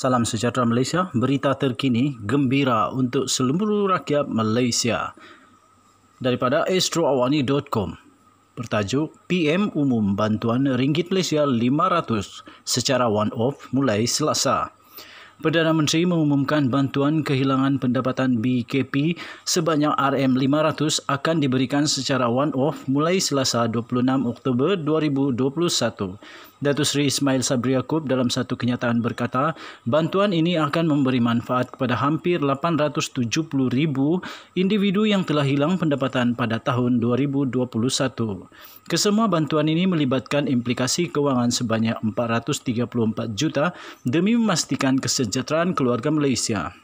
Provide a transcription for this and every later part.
Salam sejahtera Malaysia. Berita terkini gembira untuk seluruh rakyat Malaysia. Daripada astroawani.com bertajuk PM Umum Bantuan Ringgit Malaysia 500 secara one-off mulai selasa. Perdana Menteri mengumumkan bantuan kehilangan pendapatan BKP sebanyak RM500 akan diberikan secara one-off mulai selasa 26 Oktober 2021. Datuk Seri Ismail Sabri Yaakob dalam satu kenyataan berkata, bantuan ini akan memberi manfaat kepada hampir 870 ribu individu yang telah hilang pendapatan pada tahun 2021. Kesemua bantuan ini melibatkan implikasi kewangan sebanyak 434 juta demi memastikan kesejahteraan keluarga Malaysia.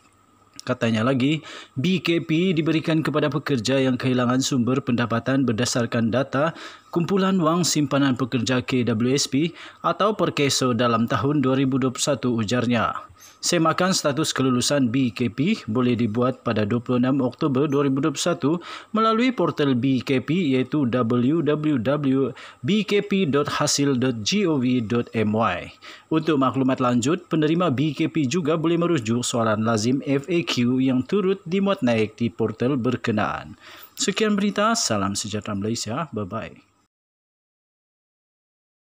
Katanya lagi, BKP diberikan kepada pekerja yang kehilangan sumber pendapatan berdasarkan data Kumpulan Wang Simpanan Pekerja KWSP atau Perkeso dalam tahun 2021 ujarnya. Semakan status kelulusan BKP boleh dibuat pada 26 Oktober 2021 melalui portal BKP iaitu www.bkp.hasil.gov.my. Untuk maklumat lanjut, penerima BKP juga boleh merujuk soalan lazim FAQ yang turut dimuat naik di portal berkenaan. Sekian berita, salam sejahtera Malaysia, bye-bye.